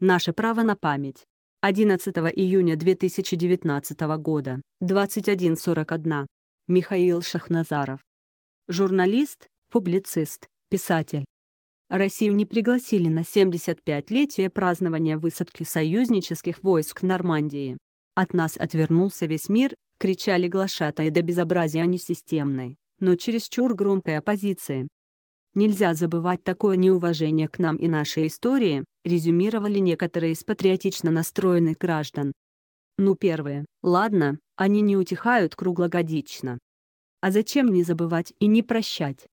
Наше право на память. 11 июня 2019 года, 21.41. Михаил Шахназаров. Журналист, публицист, писатель. Россию не пригласили на 75-летие празднования высадки союзнических войск в Нормандии. От нас отвернулся весь мир, кричали глашатые до безобразия несистемной, но чересчур громкой оппозиции. Нельзя забывать такое неуважение к нам и нашей истории, резюмировали некоторые из патриотично настроенных граждан. Ну первое, ладно, они не утихают круглогодично. А зачем не забывать и не прощать?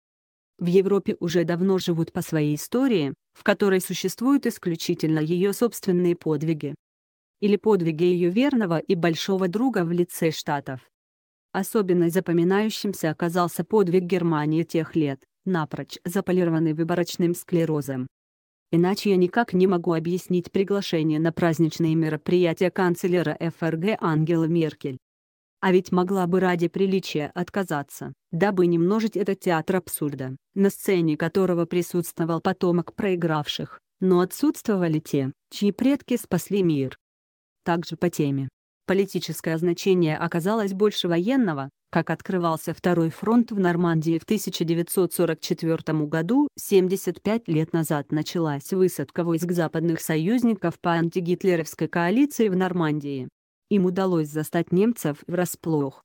В Европе уже давно живут по своей истории, в которой существуют исключительно ее собственные подвиги. Или подвиги ее верного и большого друга в лице Штатов. Особенно запоминающимся оказался подвиг Германии тех лет, напрочь заполированы выборочным склерозом. Иначе я никак не могу объяснить приглашение на праздничные мероприятия канцлера ФРГ Ангела Меркель. А ведь могла бы ради приличия отказаться, дабы не множить этот театр абсурда, на сцене которого присутствовал потомок проигравших, но отсутствовали те, чьи предки спасли мир. Также по теме. Политическое значение оказалось больше военного, как открывался второй фронт в Нормандии в 1944 году, 75 лет назад началась высадка войск западных союзников по антигитлеровской коалиции в Нормандии. Им удалось застать немцев врасплох.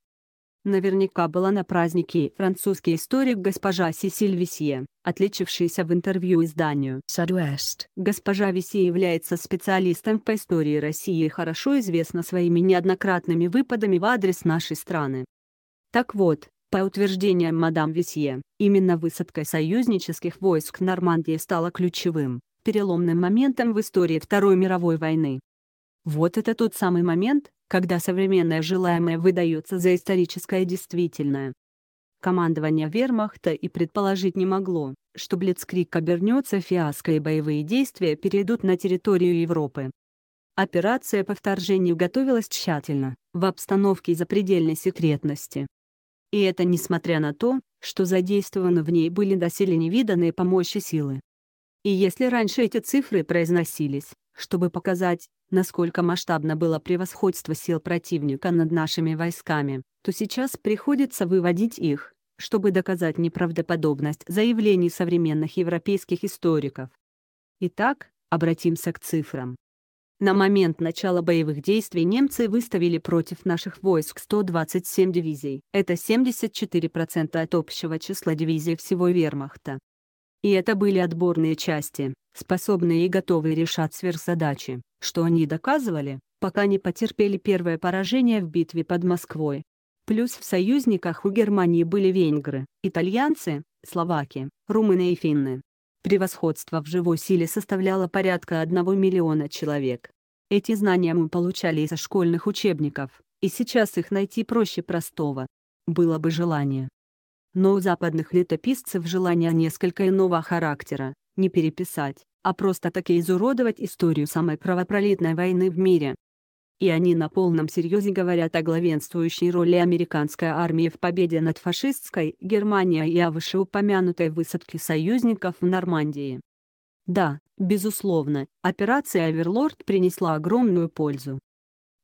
Наверняка была на празднике французский историк госпожа Сесиль Висье, отличившаяся в интервью изданию Southwest. Госпожа Висье является специалистом по истории России и хорошо известна своими неоднократными выпадами в адрес нашей страны. Так вот, по утверждениям мадам Висье, именно высадка союзнических войск в Нормандии стала ключевым, переломным моментом в истории Второй мировой войны. Вот это тот самый момент, когда современное желаемое выдается за историческое действительное. Командование вермахта и предположить не могло, что Блицкрик обернется фиаско и боевые действия перейдут на территорию Европы. Операция по вторжению готовилась тщательно, в обстановке запредельной секретности, и это несмотря на то, что задействованы в ней были доселе невиданные по мощи силы. И если раньше эти цифры произносились, чтобы показать, насколько масштабно было превосходство сил противника над нашими войсками, то сейчас приходится выводить их, чтобы доказать неправдоподобность заявлений современных европейских историков. Итак, обратимся к цифрам. На момент начала боевых действий немцы выставили против наших войск 127 дивизий. Это 74% от общего числа дивизий всего вермахта. И это были отборные части, способные и готовые решать сверхзадачи, что они доказывали, пока не потерпели первое поражение в битве под Москвой. Плюс в союзниках у Германии были венгры, итальянцы, словаки, румыны и финны. Превосходство в живой силе составляло порядка 1 миллиона человек. Эти знания мы получали из школьных учебников, и сейчас их найти проще простого. Было бы желание. Но у западных летописцев желание несколько иного характера, не переписать, а просто таки изуродовать историю самой кровопролитной войны в мире и они на полном серьезе говорят о главенствующей роли американской армии в победе над фашистской Германией и о вышеупомянутой высадке союзников в Нормандии. Да, безусловно, операция «Оверлорд» принесла огромную пользу.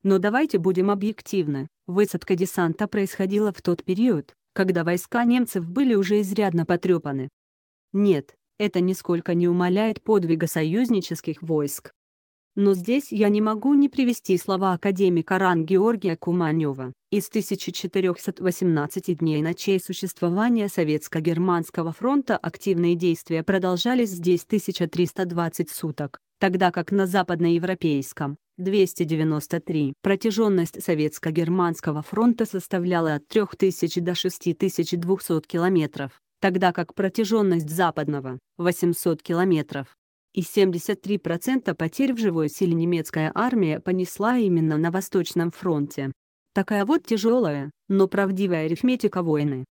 Но давайте будем объективны, высадка десанта происходила в тот период, когда войска немцев были уже изрядно потрепаны. Нет, это нисколько не умаляет подвига союзнических войск, но здесь я не могу не привести слова академика Ран Георгия Куманева из 1418 дней ночей существования Советско-Германского фронта активные действия продолжались здесь 1320 суток, тогда как на западноевропейском 293. Протяженность Советско-Германского фронта составляла от 3000 до 6200 километров, тогда как протяженность западного – 800 километров и 73% потерь в живой силе немецкая армия понесла именно на Восточном фронте. Такая вот тяжелая, но правдивая арифметика войны.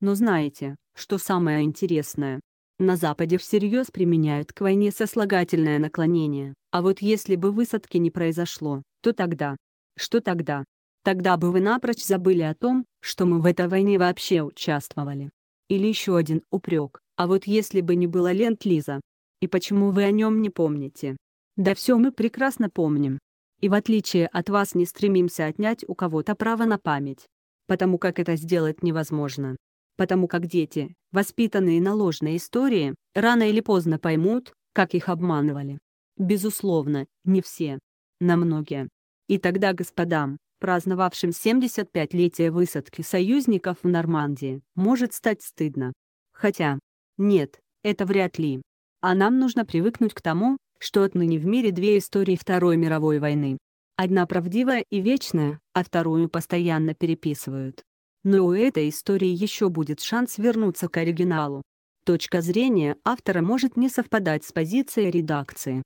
Но знаете, что самое интересное? На Западе всерьез применяют к войне сослагательное наклонение, а вот если бы высадки не произошло, то тогда... Что тогда? Тогда бы вы напрочь забыли о том, что мы в этой войне вообще участвовали. Или еще один упрек, а вот если бы не было Ленд-Лиза, и почему вы о нем не помните? Да все мы прекрасно помним. И в отличие от вас не стремимся отнять у кого-то право на память. Потому как это сделать невозможно. Потому как дети, воспитанные на ложной истории, рано или поздно поймут, как их обманывали. Безусловно, не все. На многие. И тогда господам, праздновавшим 75-летие высадки союзников в Нормандии, может стать стыдно. Хотя, нет, это вряд ли. А нам нужно привыкнуть к тому, что отныне в мире две истории Второй мировой войны. Одна правдивая и вечная, а вторую постоянно переписывают. Но у этой истории еще будет шанс вернуться к оригиналу. Точка зрения автора может не совпадать с позицией редакции.